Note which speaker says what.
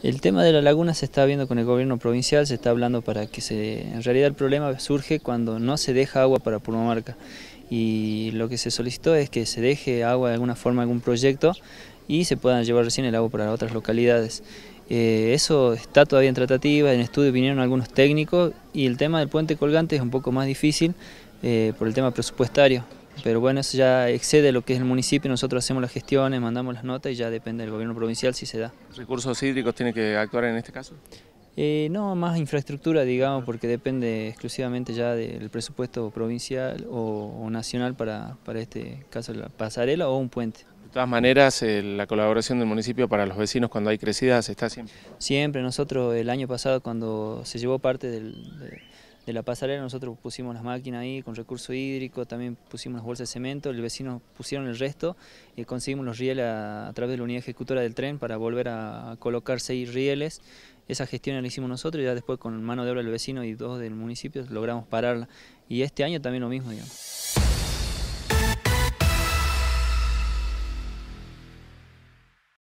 Speaker 1: El tema de la laguna se está viendo con el gobierno provincial, se está hablando para que se... En realidad el problema surge cuando no se deja agua para Purmamarca y lo que se solicitó es que se deje agua de alguna forma, algún proyecto y se puedan llevar recién el agua para otras localidades. Eh, eso está todavía en tratativa, en estudio vinieron algunos técnicos y el tema del puente colgante es un poco más difícil eh, por el tema presupuestario. Pero bueno, eso ya excede lo que es el municipio, nosotros hacemos las gestiones, mandamos las notas y ya depende del gobierno provincial si se da. ¿Recursos hídricos tiene que actuar en este caso? Eh, no, más infraestructura, digamos, porque depende exclusivamente ya del presupuesto provincial o, nacional para, para, este caso, la pasarela o un puente. De todas maneras, eh, la colaboración del municipio para los vecinos cuando hay crecidas está siempre. Siempre, nosotros el año pasado cuando se llevó parte del de la pasarela nosotros pusimos las máquinas ahí con recurso hídrico, también pusimos las bolsas de cemento, el vecino pusieron el resto y eh, conseguimos los rieles a, través de la unidad ejecutora del tren para volver a, colocar seis rieles. Esa gestión la hicimos nosotros y ya después con mano de obra del vecino y dos del municipio logramos pararla. Y este año también lo mismo, digamos.